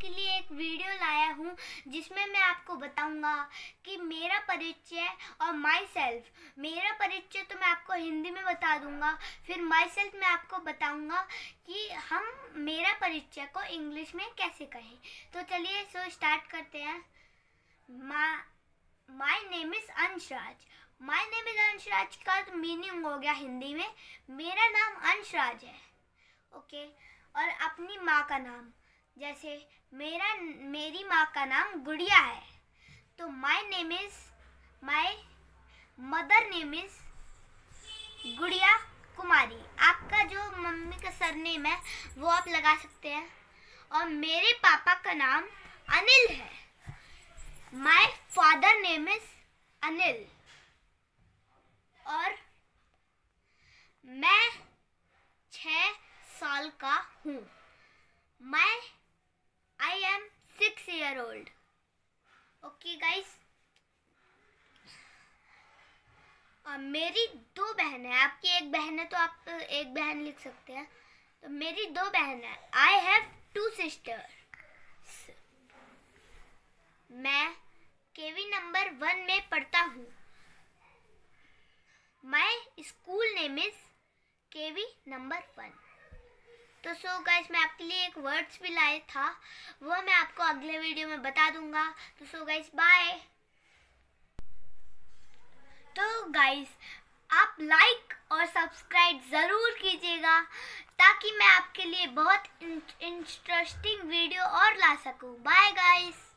आपके लिए एक वीडियो लाया हूँ जिसमें मैं आपको बताऊँगा कि मेरा परिचय और माई सेल्फ मेरा परिचय तो मैं आपको हिंदी में बता दूँगा फिर माई सेल्फ मैं आपको बताऊँगा कि हम मेरा परिचय को इंग्लिश में कैसे कहें तो चलिए सो स्टार्ट करते हैं मा my name is Anshraj my name is Anshraj का मीनिंग हो गया हिंदी में मेरा नाम अंशराज है ओके okay, और अपनी माँ का नाम जैसे मेरा मेरी माँ का नाम गुड़िया है तो my name is my mother name is Gudiya Kumari आपका जो मम्मी का सरनेम है वो आप लगा सकते हैं और मेरे पापा का नाम अनिल है my father name is Anil और मैं छः साल का हूँ मैं I am six year old. Okay guys. और मेरी दो बहन है आपकी एक बहन है तो आप एक बहन लिख सकते हैं तो मेरी दो बहन है आई हैव टू सिस्टर मैं केवी नंबर वन में पढ़ता हूँ my school name is KV number one तो सो so गाइज मैं आपके लिए एक वर्ड्स भी लाया था वो मैं आपको अगले वीडियो में बता दूंगा तो सो गाइज बाय तो गाइज आप लाइक और सब्सक्राइब ज़रूर कीजिएगा ताकि मैं आपके लिए बहुत इंटरेस्टिंग वीडियो और ला सकूं बाय गाइस